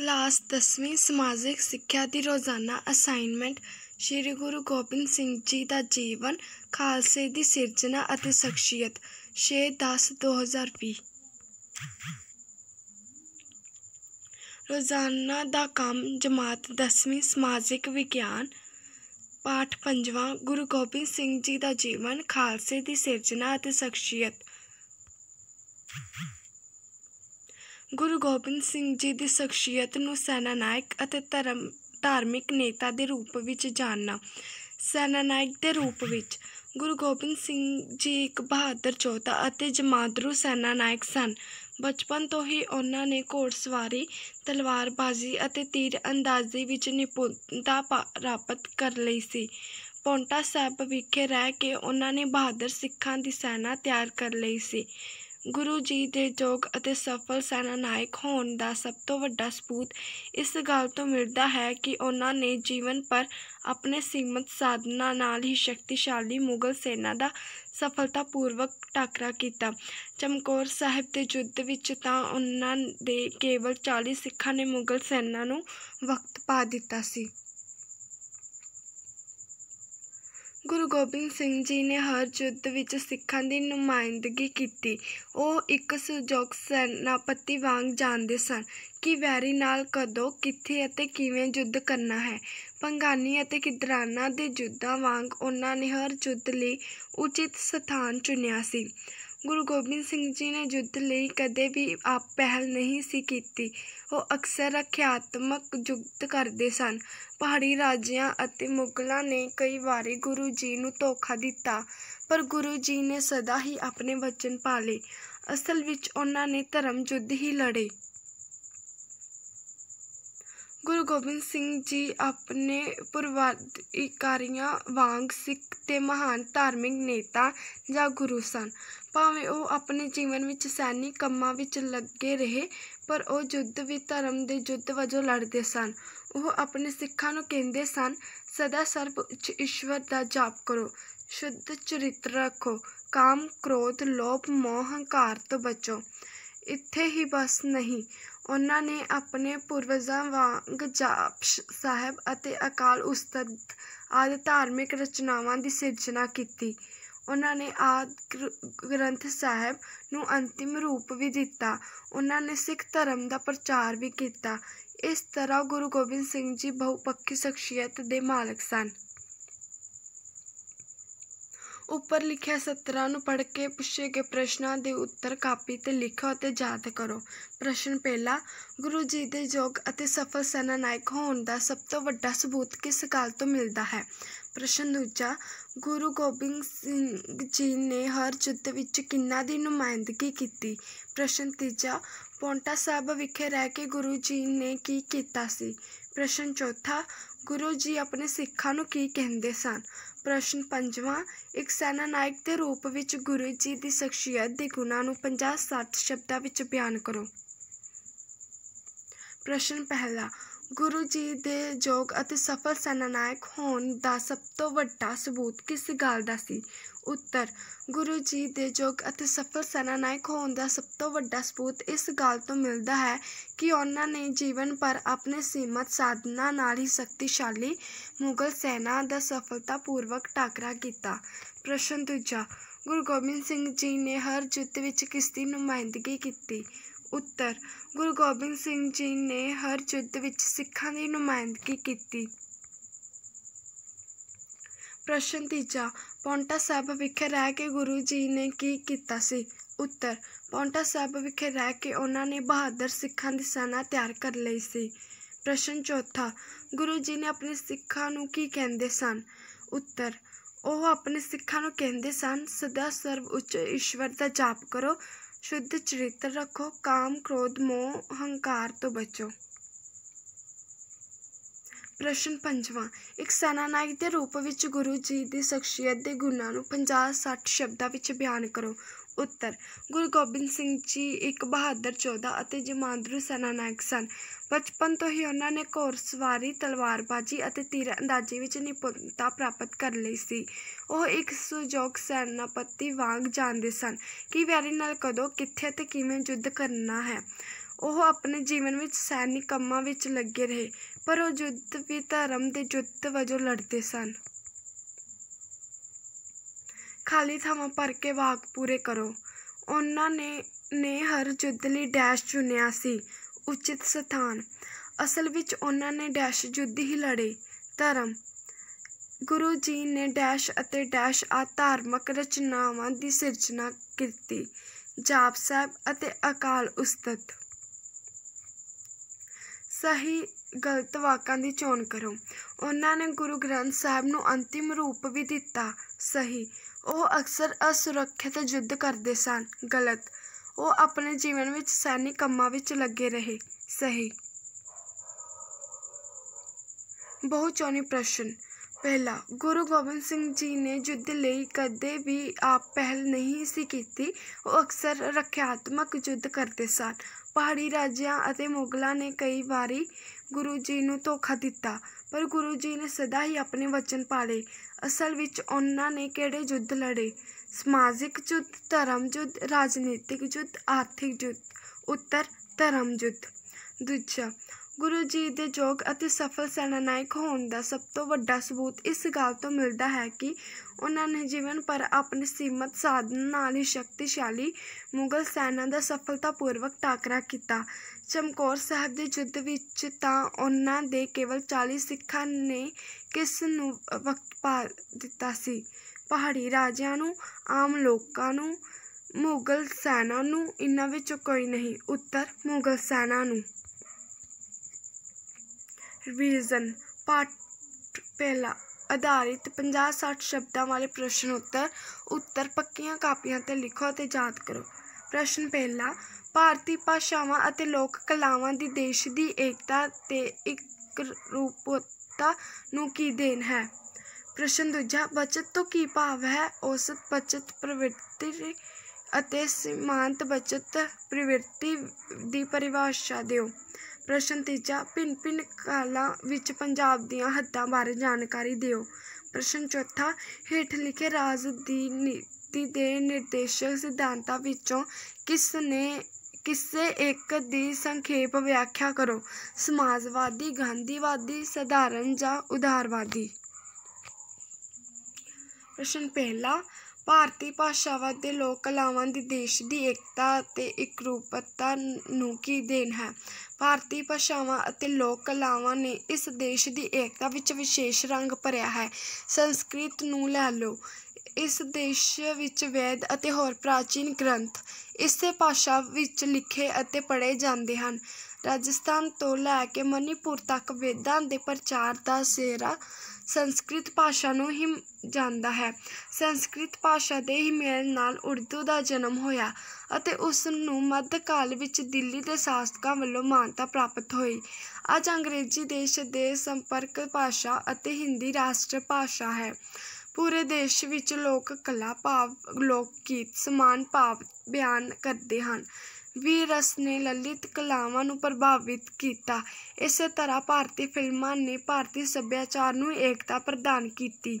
class 10ਵੀਂ ਸਮਾਜਿਕ ਸਿੱਖਿਆ ਦੀ ਰੋਜ਼ਾਨਾ ਅਸਾਈਨਮੈਂਟ ਸ੍ਰੀ ਗੁਰੂ ਗੋਬਿੰਦ ਸਿੰਘ ਜੀ ਦਾ ਜੀਵਨ ਖਾਲਸੇ ਦੀ ਸਿਰਜਣਾ ਅਤੇ ਸ਼ਖਸੀਅਤ 6/10/2020 ਰੋਜ਼ਾਨਾ ਦਾ ਕੰਮ ਜਮਾਤ 10ਵੀਂ ਸਮਾਜਿਕ ਵਿਗਿਆਨ ਪਾਠ 5ਵਾਂ ਗੁਰੂ ਗੋਬਿੰਦ ਸਿੰਘ ਜੀ ਦਾ ਜੀਵਨ ਖਾਲਸੇ ਦੀ ਸਿਰਜਣਾ ਅਤੇ ਸ਼ਖਸੀਅਤ ਗੁਰੂ ਗੋਬਿੰਦ ਸਿੰਘ ਜੀ ਦੀ ਸ਼ਖਸੀਅਤ ਨੂੰ ਸੈਨਾ ਨਾਇਕ ਅਤੇ ਧਰਮ ਧਾਰਮਿਕ ਨੇਤਾ ਦੇ ਰੂਪ ਵਿੱਚ ਜਾਣਨਾ ਸੈਨਾ ਨਾਇਕ ਦੇ ਰੂਪ ਵਿੱਚ ਗੁਰੂ ਗੋਬਿੰਦ ਸਿੰਘ ਜੀ ਇੱਕ ਬਹਾਦਰ ਚੋਤਾ ਅਤੇ ਜਮਾਦਰੂ ਸੈਨਾ ਨਾਇਕ ਸਨ ਬਚਪਨ ਤੋਂ ਹੀ ਉਹਨਾਂ ਨੇ ਘੋੜਸਵਾਰੀ ਤਲਵਾਰਬਾਜ਼ੀ ਅਤੇ ਤੀਰ ਅੰਦਾਜ਼ੀ ਵਿੱਚ ਨਿਪੁੰਨਤਾ ਪ੍ਰਾਪਤ ਕਰ ਲਈ ਸੀ ਪੌਂਟਾ ਸਾਹਿਬ ਵਿਖੇ ਰਹਿ ਕੇ ਉਹਨਾਂ ਨੇ ਬਹਾਦਰ ਸਿੱਖਾਂ ਦੀ ਸੈਨਾ ਤਿਆਰ ਕਰ ਲਈ ਸੀ ਗੁਰੂ ਜੀ ਦੇ ਜੋਗ ਅਤੇ ਸਫਲ ਸੈਨਾ ਨਾਇਕ ਹੋਣ ਦਾ ਸਭ ਤੋਂ ਵੱਡਾ ਸਬੂਤ ਇਸ ਗੱਲ ਤੋਂ ਮਿਲਦਾ ਹੈ ਕਿ ਉਹਨਾਂ ਨੇ ਜੀਵਨ ਪਰ ਆਪਣੇ ਸੀਮਤ ਸਾਧਨਾ ਨਾਲ ਹੀ ਸ਼ਕਤੀਸ਼ਾਲੀ ਮੁਗਲ ਸੈਨਾ ਦਾ ਸਫਲਤਾਪੂਰਵਕ ਟਕਰਾ ਕੀਤਾ ਚਮਕੌਰ ਸਾਹਿਬ ਦੇ ਯੁੱਧ ਵਿੱਚ ਤਾਂ ਉਹਨਾਂ ਦੇ ਕੇਵਲ 40 ਸਿੱਖਾਂ ਨੇ ਮੁਗਲ ਸੈਨਾ ਨੂੰ ਵਕਤ ਪਾ ਦਿੱਤਾ ਸੀ ਗੁਰੂ ਗੋਬਿੰਦ ਸਿੰਘ ਜੀ ਨੇ ਹਰ ਯੁੱਧ ਵਿੱਚ ਸਿੱਖਾਂ ਦੀ ਨੁਮਾਇੰਦਗੀ ਕੀਤੀ ਉਹ ਇੱਕ ਸੁਜੋਗ ਸੈਨਾਪਤੀ ਵਾਂਗ ਜਾਣਦੇ ਸਨ ਕਿ ਵੈਰੀ ਨਾਲ ਕਦੋਂ ਕਿੱਥੇ ਅਤੇ ਕਿਵੇਂ ਯੁੱਧ ਕਰਨਾ ਹੈ ਪੰਗਾਨੀ ਅਤੇ ਕਿਦਰਾਨਾ ਦੇ ਯੁੱਧਾਂ ਵਾਂਗ ਉਹਨਾਂ ਨੇ ਹਰ ਯੁੱਧ ਲਈ ਉਚਿਤ ਸਥਾਨ ਚੁਣਿਆ ਸੀ ਗੁਰੂ ਗੋਬਿੰਦ ਸਿੰਘ ਜੀ ਨੇ ਯੁੱਧ ਲਈ ਕਦੇ ਵੀ ਆਪ ਪਹਿਲ ਨਹੀਂ ਸੀ ਕੀਤੀ ਉਹ ਅਕਸਰ ਰੱਖਿਆਤਮਕ ਯੁੱਧ ਕਰਦੇ ਸਨ ਪਹਾੜੀ ਰਾਜਿਆਂ ਅਤੇ ਮੁਗਲਾਂ ਨੇ ਕਈ ਵਾਰੀ ਗੁਰੂ ਜੀ ਨੂੰ ਧੋਖਾ ਦਿੱਤਾ ਪਰ ਗੁਰੂ ਜੀ ਨੇ ਸਦਾ ਹੀ ਆਪਣੇ ਵਚਨ ਪਾਲੇ ਅਸਲ ਵਿੱਚ ਉਹਨਾਂ ਨੇ ਧਰਮ ਯੁੱਧ ਹੀ ਲੜੇ ਗੁਰੂ ਗੋਬਿੰਦ ਸਿੰਘ ਜੀ ਆਪਣੇ ਪਰਵਾਦਿਕਾਰੀਆਂ ਵਾਂਗ ਸਿੱਖ ਤੇ ਮਹਾਨ ਧਾਰਮਿਕ ਨੇਤਾ ਜਾਂ ਗੁਰੂ ਸਨ ਭਾਵੇਂ ਉਹ ਆਪਣੇ ਜੀਵਨ ਵਿੱਚ ਸੈਨਿਕ ਕੰਮਾਂ ਵਿੱਚ ਲੱਗੇ ਰਹੇ ਪਰ ਉਹ ਜੁੱਧ ਵੀ ਧਰਮ ਦੇ ਜੁੱਧ ਵਜੋਂ ਲੜਦੇ ਸਨ ਉਹ ਆਪਣੇ ਸਿੱਖਾਂ ਨੂੰ ਕਹਿੰਦੇ ਸਨ ਸਦਾ ਸਰਬ ਉੱਚ ਈਸ਼ਵਰ ਦਾ ਜਾਪ ਕਰੋ ਸ਼ੁੱਧ ਚਰਿੱਤਰ ਰੱਖੋ ਕਾਮ ਕ੍ਰੋਧ ਲੋਭ ਮੋਹ ਹੰਕਾਰ ਤੋਂ ਬਚੋ ਇੱਥੇ ਹੀ ਬਸ ਨਹੀਂ ਉਨ੍ਹਾਂ ਨੇ ਆਪਣੇ ਪੂਰਵਜਾਂ ਵਾਂਗ ਜਾਪ ਸਾਹਿਬ ਅਤੇ ਅਕਾਲ ਉਸਤਤ ਆਦਿ ਧਾਰਮਿਕ ਰਚਨਾਵਾਂ ਦੀ ਸਿਰਜਣਾ ਕੀਤੀ ਉਹਨਾਂ ਨੇ ਆਦ ਗ੍ਰੰਥ ਸਾਹਿਬ ਨੂੰ ਅੰਤਿਮ ਰੂਪ ਵੀ ਦਿੱਤਾ ਉਹਨਾਂ ਨੇ ਸਿੱਖ ਧਰਮ ਦਾ ਪ੍ਰਚਾਰ ਵੀ ਕੀਤਾ ਇਸ ਤਰ੍ਹਾਂ ਗੁਰੂ ਗੋਬਿੰਦ ਸਿੰਘ ਜੀ ਬਹੁਪੱਖੀ ਸ਼ਖਸੀਅਤ ਦੇ ਮਾਲਕ ਸਨ ਉੱਪਰ ਲਿਖਿਆ 17 ਨੂੰ ਪੜ੍ਹ ਕੇ ਪੁੱਛੇ ਗਏ ਪ੍ਰਸ਼ਨਾਂ ਦੇ ਉੱਤਰ ਕਾਪੀ ਤੇ ਲਿਖੋ ਅਤੇ ਯਾਦ ਕਰੋ ਪ੍ਰਸ਼ਨ ਪਹਿਲਾ ਗੁਰੂ ਜੀ ਦੇ ਯੋਗ ਅਤੇ ਸਫਲ ਸੈਨਾ ਨਾਇਕ ਹੋਣ ਦਾ ਸਭ ਤੋਂ ਵੱਡਾ ਸਬੂਤ ਕਿਸ ਕਾਲ ਤੋਂ ਮਿਲਦਾ ਹੈ ਪ੍ਰਸ਼ਨ ਦੂਜਾ ਗੁਰੂ ਗੋਬਿੰਦ ਸਿੰਘ ਜੀ ਨੇ ਹਰ ਯੁੱਧ ਵਿੱਚ ਕਿੰਨਾ ਦੀ ਨੁਮਾਇੰਦਗੀ ਕੀਤੀ ਪ੍ਰਸ਼ਨ ਤੀਜਾ ਪੌਂਟਾ ਸਾਹਿਬ ਵਿਖੇ ਰਹਿ ਕੇ ਗੁਰੂ ਜੀ ਨੇ ਕੀ ਕੀਤਾ ਸੀ ਪ੍ਰਸ਼ਨ ਚੌਥਾ ਗੁਰੂ ਜੀ ਆਪਣੇ ਸਿੱਖਾਂ ਨੂੰ ਕੀ ਕਹਿੰਦੇ ਸਨ ਪ੍ਰਸ਼ਨ ਪੰਜਵਾਂ ਇੱਕ ਸੈਨਾ ਨਾਇਕ ਦੇ ਰੂਪ ਵਿੱਚ ਗੁਰੂ ਜੀ ਦੀ ਸ਼ਖਸੀਅਤ ਦੇ ਗੁਣਾਂ ਨੂੰ 50-60 ਸ਼ਬਦਾਂ ਵਿੱਚ ਬਿਆਨ ਕਰੋ ਪ੍ਰਸ਼ਨ ਪਹਿਲਾ ਗੁਰੂ ਜੀ ਦੇ ਯੋਗ ਅਤੇ ਸਫਲ ਸੈਨਾ ਨਾਇਕ ਹੋਣ ਦਾ ਸਭ ਤੋਂ ਵੱਡਾ ਸਬੂਤ ਕਿਸ ਗੱਲ ਦਾ ਸੀ ਉੱਤਰ ਗੁਰੂ ਜੀ ਦੇ ਯੋਗ ਅਤੇ ਸਫਲ ਸੈਨਾਨਾਇਕ ਹੋਣ ਦਾ ਸਭ ਤੋਂ ਵੱਡਾ ਸਬੂਤ ਇਸ ਗੱਲ ਤੋਂ ਮਿਲਦਾ ਹੈ ਕਿ ਉਹਨਾਂ ਨੇ ਜੀਵਨ ਪਰ ਆਪਣੇ ਸੀਮਤ ਸਾਧਨਾ ਨਾਲ ਹੀ ਸ਼ਕਤੀਸ਼ਾਲੀ ਮੁਗਲ ਸੈਨਾ ਦਾ ਸਫਲਤਾਪੂਰਵਕ ਟਾਕਰਾ ਕੀਤਾ ਪ੍ਰਸ਼ਨ ਦੂਜਾ ਗੁਰੂ ਗੋਬਿੰਦ ਸਿੰਘ ਜੀ ਨੇ ਹਰ ਜੁੱਤ ਵਿੱਚ ਕਿਸ ਦੀ ਨੁਮਾਇੰਦਗੀ ਕੀਤੀ ਉੱਤਰ ਗੁਰੂ ਗੋਬਿੰਦ ਸਿੰਘ ਜੀ ਨੇ ਹਰ ਜਿੱਤ ਵਿੱਚ ਸਿੱਖਾਂ ਦੀ ਨੁਮਾਇੰਦਗੀ ਕੀਤੀ ਪ੍ਰਸ਼ਨ ਤੀਜਾ ਪੌਂਟਾ ਸਾਹਿਬ ਵਿਖੇ ਰਹਿ ਕੇ ਗੁਰੂ ਜੀ ਨੇ ਕੀ ਕੀਤਾ ਸੀ ਉੱਤਰ ਪੌਂਟਾ ਸਾਹਿਬ ਵਿਖੇ ਰਹਿ ਕੇ ਉਹਨਾਂ ਨੇ ਬਹਾਦਰ ਸਿੱਖਾਂ ਦੀ ਸੈਨਾ ਤਿਆਰ ਕਰ ਲਈ ਸੀ ਪ੍ਰਸ਼ਨ ਚੌਥਾ ਗੁਰੂ ਜੀ ਨੇ ਆਪਣੇ ਸਿੱਖਾਂ ਨੂੰ ਕੀ ਕਹਿੰਦੇ ਸਨ ਉੱਤਰ ਉਹ ਆਪਣੇ ਸਿੱਖਾਂ ਨੂੰ ਕਹਿੰਦੇ ਸਨ ਸਦਾ ਸਰਵ ਉੱਚ ਈਸ਼ਵਰ ਦਾ ਜਾਪ ਕਰੋ ਸ਼ੁੱਧ ਚਰਿੱਤਰ ਰੱਖੋ ਕਾਮ ਕ੍ਰੋਧ ਮੋਹ ਹੰਕਾਰ ਤੋਂ ਬਚੋ ਪ੍ਰਸ਼ਨ ਪੰਜਵਾਂ ਇੱਕ ਸੈਨਾਨਾਇਕ ਦੇ ਰੂਪ ਵਿੱਚ ਗੁਰੂ ਜੀ ਦੀ ਸ਼ਖਸੀਅਤ ਦੇ ਗੁਣਾਂ ਨੂੰ 50-60 ਸ਼ਬਦਾਂ ਵਿੱਚ ਬਿਆਨ ਕਰੋ ਉੱਤਰ ਗੁਰੂ ਗੋਬਿੰਦ ਸਿੰਘ ਜੀ ਇੱਕ ਬਹਾਦਰ ਚੌਧਾ ਅਤੇ ਜਮਾਂਦਰੂ ਸੈਨਾਨਾਇਕ ਸਨ ਬਚਪਨ ਤੋਂ ਹੀ ਉਹਨਾਂ ਨੇ ਘੋੜਸਵਾਰੀ ਤਲਵਾਰਬਾਜ਼ੀ ਅਤੇ ਤੀਰਅੰਦਾਜ਼ੀ ਵਿੱਚ ਨਿਪੁੰਨਤਾ ਪ੍ਰਾਪਤ ਕਰ ਲਈ ਸੀ ਉਹ ਇੱਕ ਸੁਜੋਗ ਸੈਨਾਪਤੀ ਵਾਂਗ ਜਾਣਦੇ ਸਨ ਕਿ ਵੈਰੀ ਨਾਲ ਕਦੋਂ ਕਿੱਥੇ ਤੇ ਕਿਵੇਂ ਯੁੱਧ ਕਰਨਾ ਹੈ ਉਹ ਆਪਣੇ ਜੀਵਨ ਵਿੱਚ ਸੈਨਿਕ ਕੰਮਾਂ ਵਿੱਚ ਲੱਗੇ ਰਹੇ ਪਰ ਉਹ ਜੁੱਧ ਵੀ ਧਰਮ ਦੇ ਜੁੱਧ ਵਜੋਂ ਲੜਦੇ ਸਨ ਖਾਲੀ ਥਾਵਾਂ ਭਰ ਕੇ ਵਾਕ ਪੂਰੇ ਕਰੋ ਉਹਨਾਂ ਨੇ ਨੇ ਹਰ ਜੁੱਧ ਲਈ ਡੈਸ਼ ਚੁਣਿਆ ਸੀ ਉਚਿਤ ਸਥਾਨ ਅਸਲ ਵਿੱਚ ਉਹਨਾਂ ਨੇ ਡੈਸ਼ ਜੁੱਧ ਹੀ ਲੜੇ ਧਰਮ ਗੁਰੂ ਜੀ ਨੇ ਡੈਸ਼ ਅਤੇ ਡੈਸ਼ ਆ ਧਾਰਮਿਕ ਰਚਨਾਵਾਂ ਦੀ ਸਿਰਜਣਾ ਕੀਤੀ ਜਾਪ ਸਾਹਿਬ ਅਤੇ ਅਕਾਲ ਉਸਤਤ ਸਹੀ ਗਲਤ ਵਾਕਾਂ ਦੀ ਚੋਣ ਕਰੋ ਉਹਨਾਂ ਨੇ ਗੁਰੂ ਗ੍ਰੰਥ ਸਾਹਿਬ ਨੂੰ ਅੰਤਿਮ ਰੂਪ ਵੀ ਦਿੱਤਾ ਸਹੀ ਉਹ ਅਕਸਰ ਅਸੁਰੱਖਿਅਤ ਜੁੱਧ ਕਰਦੇ ਸਨ ਗਲਤ ਉਹ ਆਪਣੇ ਜੀਵਨ ਵਿੱਚ ਸੈਨਿਕ ਕੰਮਾਂ ਵਿੱਚ ਲੱਗੇ ਰਹੇ ਸਹੀ ਬਹੁ ਚੋਣੀ ਪ੍ਰਸ਼ਨ ਪਹਿਲਾ ਗੁਰੂ ਗੋਬਿੰਦ ਸਿੰਘ ਜੀ ਨੇ ਜੁੱਧ ਲਈ ਕਦੇ ਵੀ ਆਪ ਪਹਿਲ ਨਹੀਂ ਸੀ ਕੀਤੀ ਉਹ ਅਕਸਰ ਰੱਖਿਆਤਮਕ ਜੁੱਧ ਕਰਦੇ ਸਨ ਪਹਾੜੀ ਰਾਜਿਆਂ ਅਤੇ ਮੁਗਲਾਂ ਨੇ ਕਈ ਵਾਰੀ ਗੁਰੂ ਜੀ ਨੂੰ ਧੋਖਾ ਦਿੱਤਾ ਪਰ ਗੁਰੂ ਜੀ ਨੇ ਸਦਾ ਹੀ ਆਪਣੇ ਵਚਨ ਪਾਲੇ ਅਸਲ ਵਿੱਚ ਉਹਨਾਂ ਨੇ ਕਿਹੜੇ ਯੁੱਧ ਲੜੇ ਸਮਾਜਿਕ ਯੁੱਧ ਧਰਮ ਯੁੱਧ ਰਾਜਨੀਤਿਕ ਯੁੱਧ ਆਰਥਿਕ ਯੁੱਧ ਉੱਤਰ ਧਰਮ ਯੁੱਧ ਦੂਜਾ ਗੁਰੂ ਜੀ ਦੇ ਜੋਗ ਅਤੇ ਸਫਲ ਸੈਨਾਨਾਇਕ ਹੋਣ ਦਾ ਸਭ ਤੋਂ ਵੱਡਾ ਸਬੂਤ ਇਸ ਗੱਲ ਤੋਂ ਮਿਲਦਾ ਹੈ ਕਿ ਉਹਨਾਂ ਨੇ ਜੀਵਨ ਪਰ ਆਪਣੇ ਸੀਮਤ ਸਾਧਨ ਨਾਲ ਹੀ ਸ਼ਕਤੀਸ਼ਾਲੀ ਮੁਗਲ ਸੈਨਾ ਦਾ ਸਫਲਤਾਪੂਰਵਕ ਟਾਕਰਾ ਕੀਤਾ ਚਮਕੌਰ ਸਾਹਿਬ ਦੇ ਯੁੱਧ ਵਿੱਚ ਤਾਂ ਉਹਨਾਂ ਦੇ ਕੇਵਲ 40 ਸਿੱਖਾਂ ਨੇ ਕਿਸ ਨੂੰ ਵਕਤ ਪਾ ਦਿੱਤਾ ਸੀ ਪਹਾੜੀ ਰਾਜਿਆਂ ਨੂੰ ਆਮ ਲੋਕਾਂ ਨੂੰ ਮੁਗਲ ਸੈਨਾ ਨੂੰ ਇਨ੍ਹਾਂ ਵਿੱਚੋਂ ਕੋਈ ਨਹੀਂ ਉੱਤਰ ਮੁਗਲ ਸੈਨਾ ਨੂੰ ਰੀਜ਼ਨ ਪਾਰਟ ਪਹਿਲਾ ਆਧਾਰਿਤ 50-60 ਸ਼ਬਦਾਂ ਵਾਲੇ ਪ੍ਰਸ਼ਨ ਉੱਤਰ ਉੱਤਰ ਪੱਕੀਆਂ ਕਾਪੀਆਂ ਤੇ ਲਿਖੋ ਅਤੇ ਯਾਦ ਕਰੋ ਪ੍ਰਸ਼ਨ ਪਹਿਲਾ ਭਾਰਤੀ ਭਾਸ਼ਾਵਾਂ ਅਤੇ ਲੋਕ ਕਲਾਵਾਂ ਦੀ ਦੇਸ਼ ਦੀ ਏਕਤਾ ਤੇ ਇੱਕ ਰੂਪਤਾ ਨੂੰ ਕੀ ਦੇਣ ਹੈ ਪ੍ਰਸ਼ਨ ਦੂਜਾ ਬਚਤ ਤੋਂ ਕੀ ਭਾਵ ਹੈ ਔਸਤ ਬਚਤ ਪ੍ਰਵਿਰਤੀ ਅਤੇ ਸੀਮਾਂਤ ਬਚਤ ਪ੍ਰਵਿਰਤੀ ਦੀ ਪਰਿਭਾਸ਼ਾ ਦਿਓ ਪ੍ਰਸ਼ਨ ਤੀਜਾ ਪਿੰਨ ਪਿੰਨ ਕਾਲਾ ਵਿੱਚ ਪੰਜਾਬ ਦੀਆਂ ਹੱਦਾਂ ਬਾਰੇ ਜਾਣਕਾਰੀ ਦਿਓ ਪ੍ਰਸ਼ਨ ਚੌਥਾ ਹੇਠ ਲਿਖੇ ਰਾਜ ਦੀ ਨੀਤੀ ਦੇ ਨਿਰਦੇਸ਼ਕ ਸਿਧਾਂਤਾਂ ਵਿੱਚੋਂ ਕਿਸ ਨੇ ਕਿਸੇ ਇੱਕ ਦੀ ਸੰਖੇਪ ਵਿਆਖਿਆ ਕਰੋ ਸਮਾਜਵਾਦੀ ਗਾਂਧੀਵਾਦੀ ਸਧਾਰਨ ਜਾਂ ਉਦਾਰਵਾਦੀ ਪ੍ਰਸ਼ਨ ਪਹਿਲਾ ਭਾਰਤੀ ਭਾਸ਼ਾਵਾਂ ਦੇ ਲੋਕ ਕਲਾਵਾਂ ਦੀ ਦੇਸ਼ ਦੀ ਏਕਤਾ ਤੇ ਇਕਰੂਪਤਾ ਨੂੰ ਕੀ ਦੇਣ ਹੈ ਭਾਰਤੀ ਭਾਸ਼ਾਵਾਂ ਅਤੇ ਲੋਕ ਕਲਾਵਾਂ ਨੇ ਇਸ ਦੇਸ਼ ਦੀ ਏਕਤਾ ਵਿੱਚ ਵਿਸ਼ੇਸ਼ ਰੰਗ ਭਰਿਆ ਹੈ ਸੰਸਕ੍ਰਿਤ ਨੂੰ ਲੈ ਲਓ ਇਸ ਦੇਸ਼ ਵਿੱਚ ਵੈਦ ਅਤੇ ਹੋਰ ਪ੍ਰਾਚੀਨ ਗ੍ਰੰਥ ਇਸੇ ਭਾਸ਼ਾ ਵਿੱਚ ਲਿਖੇ ਅਤੇ ਪੜ੍ਹੇ ਜਾਂਦੇ ਹਨ ਰਾਜਸਥਾਨ ਤੋਂ ਲੈ ਕੇ ਮਨੀਪੁਰ ਤੱਕ ਵੇਦਾਂ ਦੇ ਪ੍ਰਚਾਰ ਦਾ ਸਿਹਰਾ ਸੰਸਕ੍ਰਿਤ ਭਾਸ਼ਾ ਨੂੰ ਹੀ ਜਾਂਦਾ ਹੈ ਸੰਸਕ੍ਰਿਤ ਭਾਸ਼ਾ ਦੇ ਹੀ ਮੇਲ ਨਾਲ ਉਰਦੂ ਦਾ ਜਨਮ ਹੋਇਆ ਅਤੇ ਉਸ ਨੂੰ ਮੱਧਕਾਲ ਵਿੱਚ ਦਿੱਲੀ ਦੇ ਸ਼ਾਸਕਾਂ ਵੱਲੋਂ ਮਾਨਤਾ ਪ੍ਰਾਪਤ ਹੋਈ ਅੱਜ ਅੰਗਰੇਜ਼ੀ ਦੇਸ਼ ਦੇ ਸੰਪਰਕ ਭਾਸ਼ਾ ਅਤੇ ਹਿੰਦੀ ਰਾਸ਼ਟਰ ਭਾਸ਼ਾ ਹੈ ਪੂਰੇ ਦੇਸ਼ ਵਿੱਚ ਲੋਕ ਕਲਾ ਭਾਵ ਲੋਕ ਗੀਤ ਸਮਾਨ ਭਾਵ ਬਿਆਨ ਕਰਦੇ ਹਨ ਵੀ ਰਸ ਨੇ ਲਲਿਤ ਕਲਾਵਾਂ ਨੂੰ ਪ੍ਰਭਾਵਿਤ ਕੀਤਾ ਇਸੇ ਤਰ੍ਹਾਂ ਭਾਰਤੀ ਫਿਲਮਾਂ ਨੇ ਭਾਰਤੀ ਸੱਭਿਆਚਾਰ ਨੂੰ ਏਕਤਾ ਪ੍ਰਦਾਨ ਕੀਤੀ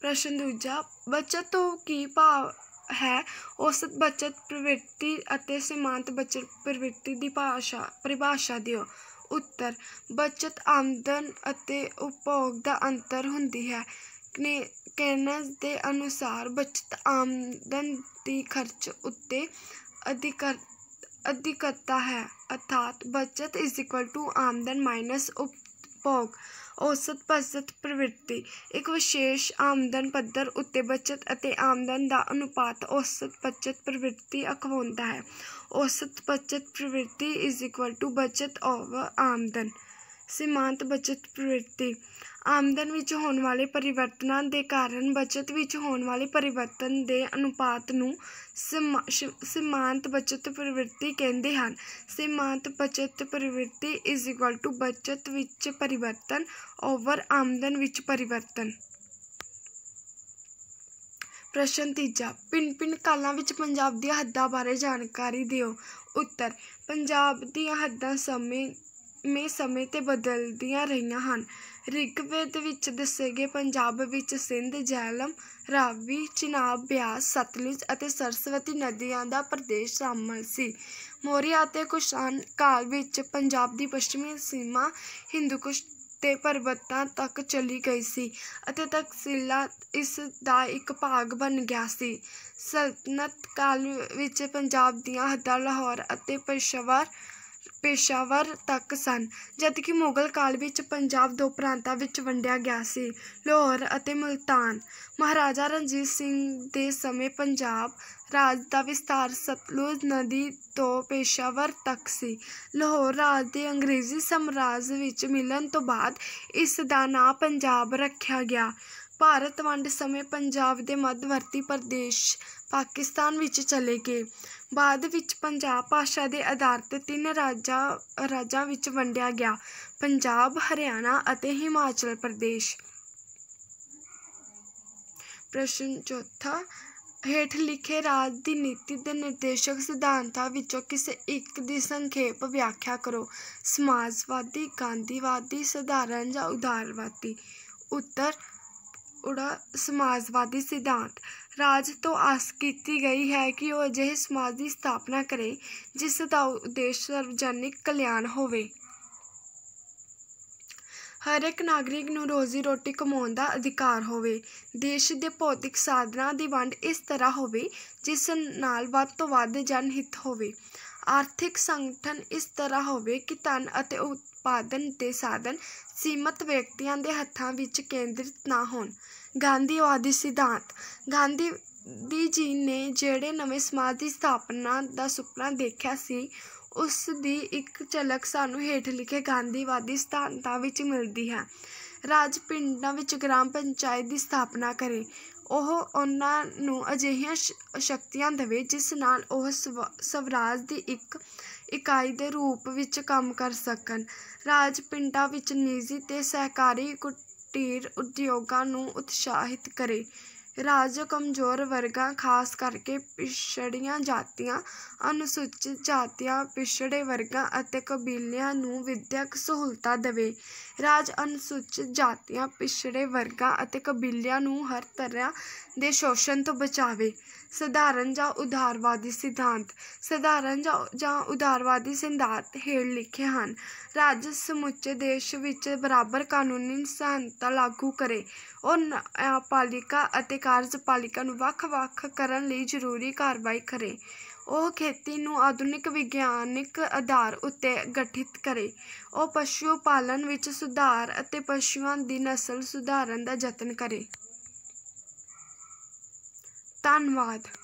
ਪ੍ਰਸ਼ਨ ਦੂਜਾ ਬਚਤ ਤੋਂ ਕੀ ਭਾਵ ਹੈ ਔਸਤ ਬਚਤ ਪ੍ਰਵਿਰਤੀ ਅਤੇ ਸੀਮਾਂਤ ਬਚਤ ਪ੍ਰਵਿਰਤੀ ਦੀ ਭਾਸ਼ਾ ਪਰਿਭਾਸ਼ਾ ਦਿਓ ਉੱਤਰ ਬਚਤ ਆਮਦਨ ਅਤੇ ਉਪਭੋਗ ਦਾ ਅੰਤਰ ਹੁੰਦੀ ਹੈ ਨੇ ਕੈਨਸ ਦੇ ਅਨੁਸਾਰ ਬਚਤ ਆਮਦਨ ਦੀ ਖਰਚ ਉੱਤੇ ਅਧਿਕਾਰ ਅਧਿਕਤਾ ਹੈ ਅਰਥਾਤ ਬਚਤ ਇਜ਼ ਇਕੁਅਲ ਟੂ ਆਮਦਨ ਮਾਈਨਸ ਉਪਭੋਗ ਔਸਤ ਬਚਤ ਪ੍ਰਵਿਰਤੀ ਇੱਕ ਵਿਸ਼ੇਸ਼ ਆਮਦਨ ਪੱਧਰ ਉੱਤੇ ਬਚਤ ਅਤੇ ਆਮਦਨ ਦਾ ਅਨੁਪਾਤ ਔਸਤ ਬਚਤ ਪ੍ਰਵਿਰਤੀ ਅਖਵਾਉਂਦਾ ਹੈ ਔਸਤ ਬਚਤ ਪ੍ਰਵਿਰਤੀ ਇਜ਼ ਇਕੁਅਲ ਟੂ ਬਚਤ ਓਵਰ ਆਮਦਨ ਸੀਮਾਂਤ ਬਚਤ ਪ੍ਰਵਿਰਤੀ ਆਮਦਨ ਵਿੱਚ ਹੋਣ ਵਾਲੇ ਪਰਿਵਰਤਨਾਂ ਦੇ ਕਾਰਨ ਬਚਤ ਵਿੱਚ ਹੋਣ ਵਾਲੇ ਪਰਿਵਰਤਨ ਦੇ ਅਨੁਪਾਤ ਨੂੰ ਸੀਮਾਂਤ ਬਚਤ ਪ੍ਰਵਿਰਤੀ ਕਹਿੰਦੇ ਹਨ ਸੀਮਾਂਤ ਬਚਤ ਪ੍ਰਵਿਰਤੀ ਬਚਤ ਵਿੱਚ ਪਰਿਵਰਤਨ ਓਵਰ ਆਮਦਨ ਵਿੱਚ ਪਰਿਵਰਤਨ ਪ੍ਰਸ਼ਨ ਤੀਜਾ ਪਿੰਡ-ਪਿੰਡ ਕਾਲਾਂ ਵਿੱਚ ਪੰਜਾਬ ਦੀਆਂ ਹੱਦਾਂ ਬਾਰੇ ਜਾਣਕਾਰੀ ਦਿਓ ਉੱਤਰ ਪੰਜਾਬ ਦੀਆਂ ਹੱਦਾਂ ਸਮੇਂ ਮੇ ਸਮੇਂ 'ਤੇ ਬਦਲਦੀਆਂ ਰਹੀਆਂ ਹਨ ਰਿਗਵੇਦ ਵਿੱਚ ਦੱਸੇ ਗਏ ਪੰਜਾਬ ਵਿੱਚ ਸਿੰਧ ਜੇਹਲਮ ਰਾਵੀ ਚਿਨਾਬ ਬਿਆਸ ਸਤਲੁਜ ਅਤੇ ਸਰਸਵਤੀ ਨਦੀਆਂ ਦਾ ਪ੍ਰਦੇਸ਼ ਸ਼ਾਮਲ ਸੀ ਮੌਰੀਆ ਅਤੇ ਕੁਸ਼ਾਨ ਕਾਲ ਵਿੱਚ ਪੰਜਾਬ ਦੀ ਪੱਛਮੀ ਸੀਮਾ ਹਿੰਦੂਕੁਸ਼ ਤੇ ਪਰਬਤਾਂ ਤੱਕ ਚਲੀ ਗਈ ਸੀ ਅਤੇ ਤਕਸੀਲਾ ਇਸ ਦਾ ਇੱਕ ਭਾਗ ਬਣ ਗਿਆ ਸੀ ਸਲਤਨਤ ਕਾਲ ਵਿੱਚ ਪੰਜਾਬ ਦੀਆਂ ਹੱਦਾਂ ਲਾਹੌਰ ਅਤੇ ਪੇਸ਼ਾਵਰ ਪੇਸ਼ਾਵਰ ਤੱਕ ਸਨ ਜਦਕਿ ਮੁਗਲ ਕਾਲ ਵਿੱਚ ਪੰਜਾਬ ਦੋ ਪ੍ਰਾਂਤਾਂ ਵਿੱਚ ਵੰਡਿਆ ਗਿਆ ਸੀ ਲਾਹੌਰ ਅਤੇ ਮਲਤਾਨ ਮਹਾਰਾਜਾ ਰਣਜੀਤ ਸਿੰਘ ਦੇ ਸਮੇਂ ਪੰਜਾਬ ਰਾਜ ਦਾ ਵਿਸਤਾਰ ਸਤਲੁਜ ਨਦੀ ਤੋਂ ਪੇਸ਼ਾਵਰ ਤੱਕ ਸੀ ਲਾਹੌਰ ਰਾਜ ਦੇ ਅੰਗਰੇਜ਼ੀ ਸਮਰਾਜ ਵਿੱਚ ਮਿਲਣ ਤੋਂ ਬਾਅਦ ਇਸ ਦਾ ਨਾਂ ਪੰਜਾਬ ਰੱਖਿਆ ਗਿਆ ਭਾਰਤ ਵੰਡ ਸਮੇਂ ਪੰਜਾਬ ਦੇ ਮੱਧਵਰਤੀ ਪ੍ਰਦੇਸ਼ ਪਾਕਿਸਤਾਨ ਵਿੱਚ ਚਲੇ ਗਏ ਬਾਅਦ ਵਿੱਚ ਪੰਜਾਬ ਭਾਸ਼ਾ ਦੇ ਆਧਾਰ ਤੇ ਤਿੰਨ ਰਾਜਾਂ ਰਾਜਾਂ ਵਿੱਚ ਵੰਡਿਆ ਗਿਆ ਪੰਜਾਬ ਹਰਿਆਣਾ ਅਤੇ ਹਿਮਾਚਲ ਪ੍ਰਦੇਸ਼ ਪ੍ਰਸ਼ਨ ਚੌਥਾ ਹੇਠ ਲਿਖੇ ਰਾਜ ਦੀ ਨੀਤੀ ਦੇ ਨਿਰਦੇਸ਼ਕ ਸਿਧਾਂਤਾਂ ਵਿੱਚੋਂ ਕਿਸੇ ਇੱਕ ਦੀ ਸੰਖੇਪ ਵਿਆਖਿਆ ਕਰੋ ਸਮਾਜਵਾਦੀ ਗਾਂਧੀਵਾਦੀ ਸਧਾਰਨ ਜਾਂ ਉਦਾਰਵਾਦੀ ਉੱਤਰ ਉੜਾ ਸਮਾਜਵਾਦੀ ਸਿਧਾਂਤ ਰਾਜ ਤੋਂ ਆਸ ਕੀਤੀ ਗਈ ਹੈ ਕਿ ਉਹ ਅਜਿਹੇ ਸਮਾਜ ਦੀ ਸਥਾਪਨਾ ਕਰੇ ਜਿਸ ਦਾ ਉਦੇਸ਼ ਸਰਵਜਨਿਕ ਕਲਿਆਣ ਹੋਵੇ ਹਰ ਇੱਕ ਨਾਗਰਿਕ ਨੂੰ ਰੋਜ਼ੀ ਰੋਟੀ ਕਮਾਉਣ ਦਾ ਅਧਿਕਾਰ ਹੋਵੇ ਦੇਸ਼ ਦੇ ਭੌਤਿਕ ਸਾਧਨਾਂ ਦੀ ਵੰਡ ਇਸ ਤਰ੍ਹਾਂ ਹੋਵੇ ਜਿਸ ਨਾਲ ਵੱਧ ਤੋਂ ਵੱਧ ਜਨ ਹਿੱਤ ਹੋਵੇ ਆਰਥਿਕ ਸੰਗਠਨ ਇਸ ਤਰ੍ਹਾਂ ਹੋਵੇ ਕਿ ਧਨ ਅਤੇ ਉਤਪਾਦਨ ਦੇ ਸਾਧਨ ਸੀਮਤ ਵਿਅਕਤੀਆਂ ਦੇ ਹੱਥਾਂ ਵਿੱਚ ਕੇਂਦਰਿਤ ਨਾ ਹੋਣ ਗਾਂਧੀਵਾਦੀ ਸਿਧਾਂਤ ਗਾਂਧੀ ਦੀ ਜੀ ਨੇ ਜਿਹੜੇ ਨਵੇਂ ਸਮਾਜ ਦੀ ਸਥਾਪਨਾ ਦਾ ਸੁਪਨਾ ਦੇਖਿਆ ਸੀ ਉਸ ਦੀ ਇੱਕ ਝਲਕ ਸਾਨੂੰ ਹੇਠ ਲਿਖੇ ਗਾਂਧੀਵਾਦੀ ਸਿਧਾਂਤਾਂ ਵਿੱਚ ਮਿਲਦੀ ਹੈ ਰਾਜ ਪਿੰਡਾਂ ਵਿੱਚ ਗ੍ਰਾਮ ਪੰਚਾਇਤ ਦੀ ਸਥਾਪਨਾ ਕਰੇ ਉਹ ਉਹਨਾਂ ਨੂੰ ਅਜਿਹੀਆਂ ਸ਼ਕਤੀਆਂ ਦੇਵੇ ਜਿਸ ਨਾਲ ਉਹ ਸਵਰਾਜ ਦੀ ਇੱਕ ਇਕਾਈ ਦੇ ਰੂਪ ਵਿੱਚ ਕੰਮ ਕਰ ਸਕਣ ਰਾਜ ਪਿੰਡਾਂ ਵਿੱਚ ਨਿੱਜੀ ਤੇ ਸਹਿਕਾਰੀ ਕੁਟੀਰ ਉਦਯੋਗਾਂ ਨੂੰ ਉਤਸ਼ਾਹਿਤ ਕਰੇ ਰਾਜ ਕਮਜ਼ੋਰ ਵਰਗਾਂ ਖਾਸ ਕਰਕੇ ਪਿਛੜੀਆਂ ਜਾਤੀਆਂ ਅਨੁਸੂਚਿਤ ਜਾਤੀਆਂ ਪਿਛੜੇ ਵਰਗਾਂ ਅਤੇ ਕਬੀਲਿਆਂ ਨੂੰ ਵਿੱਦਿਅਕ ਸਹੂਲਤਾਂ ਦੇਵੇ ਰਾਜ ਅਨੁਸੂਚਿਤ ਜਾਤੀਆਂ ਪਿਛੜੇ ਵਰਗਾਂ ਅਤੇ ਕਬੀਲਿਆਂ ਨੂੰ ਹਰ ਤਰ੍ਹਾਂ ਦੇ ਸ਼ੋਸ਼ਣ ਤੋਂ ਬਚਾਵੇ ਸਧਾਰਨ ਜਾਂ ਉਦਾਰਵਾਦੀ ਸਿਧਾਂਤ ਸਧਾਰਨ ਜਾਂ ਉਦਾਰਵਾਦੀ ਸਿਧਾਂਤ ਹੇਠ ਲਿਖੇ ਹਨ ਰਾਜ ਸਮੁੱਚੇ ਦੇਸ਼ ਵਿੱਚ ਬਰਾਬਰ ਕਾਨੂੰਨੀ ਸਹਾਇਤਾ ਲਾਗੂ ਕਰੇ ਉਹ ਪਾਲਿਕਾ ਅਤੇ ਕਾਰਜਪਾਲਿਕਾ ਨੂੰ ਵੱਖ-ਵੱਖ ਕਰਨ ਲਈ ਜ਼ਰੂਰੀ ਕਾਰਵਾਈ ਕਰੇ ਉਹ ਖੇਤੀ ਨੂੰ ਆਧੁਨਿਕ ਵਿਗਿਆਨਿਕ ਆਧਾਰ ਉੱਤੇ ਗਠਿਤ ਕਰੇ ਉਹ ਪਸ਼ੂ ਪਾਲਣ ਵਿੱਚ ਸੁਧਾਰ ਅਤੇ ਪਸ਼ੂਆਂ ਦੀ ਨਸਲ ਸੁਧਾਰਨ ਦਾ ਯਤਨ ਕਰੇ ਧੰਨਵਾਦ